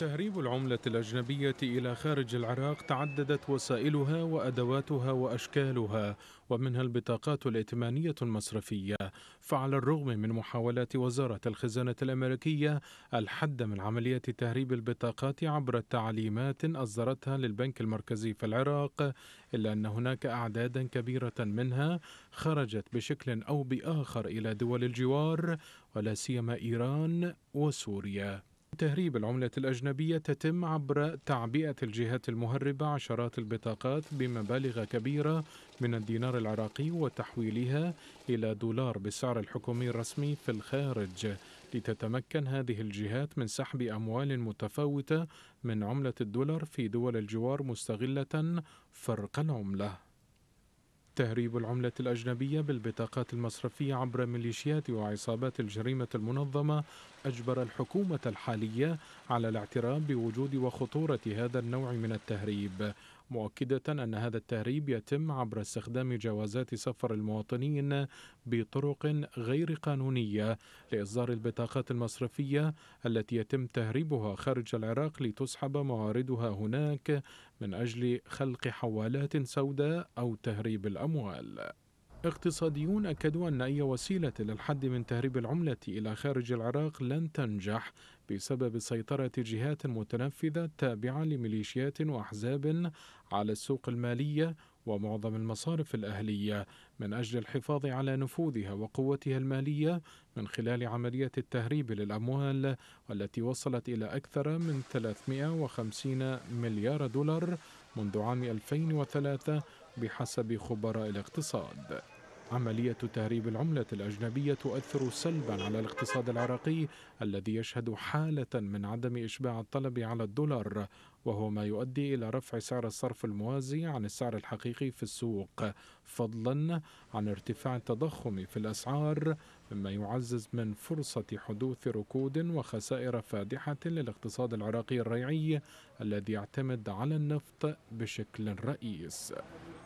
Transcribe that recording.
تهريب العملة الأجنبية إلى خارج العراق تعددت وسائلها وأدواتها وأشكالها ومنها البطاقات الائتمانية المصرفية فعلى الرغم من محاولات وزارة الخزانة الأمريكية الحد من عملية تهريب البطاقات عبر تعليمات أصدرتها للبنك المركزي في العراق إلا أن هناك أعدادا كبيرة منها خرجت بشكل أو بآخر إلى دول الجوار ولا سيما إيران وسوريا تهريب العملة الأجنبية تتم عبر تعبئة الجهات المهربة عشرات البطاقات بمبالغ كبيرة من الدينار العراقي وتحويلها إلى دولار بالسعر الحكومي الرسمي في الخارج لتتمكن هذه الجهات من سحب أموال متفاوتة من عملة الدولار في دول الجوار مستغلة فرق العمله تهريب العملة الأجنبية بالبطاقات المصرفية عبر ميليشيات وعصابات الجريمة المنظمة أجبر الحكومة الحالية على الاعتراف بوجود وخطورة هذا النوع من التهريب مؤكدة أن هذا التهريب يتم عبر استخدام جوازات سفر المواطنين بطرق غير قانونية لإصدار البطاقات المصرفية التي يتم تهريبها خارج العراق لتسحب مواردها هناك من أجل خلق حوالات سوداء أو تهريب الأموال اقتصاديون أكدوا أن أي وسيلة للحد من تهريب العملة إلى خارج العراق لن تنجح بسبب سيطرة جهات متنفذة تابعة لميليشيات وأحزاب على السوق المالية ومعظم المصارف الأهلية من أجل الحفاظ على نفوذها وقوتها المالية من خلال عملية التهريب للأموال والتي وصلت إلى أكثر من 350 مليار دولار منذ عام 2003 بحسب خبراء الاقتصاد عملية تهريب العملة الأجنبية تؤثر سلبا على الاقتصاد العراقي الذي يشهد حالة من عدم إشباع الطلب على الدولار وهو ما يؤدي إلى رفع سعر الصرف الموازي عن السعر الحقيقي في السوق فضلا عن ارتفاع التضخم في الأسعار مما يعزز من فرصة حدوث ركود وخسائر فادحة للاقتصاد العراقي الريعي الذي يعتمد على النفط بشكل رئيس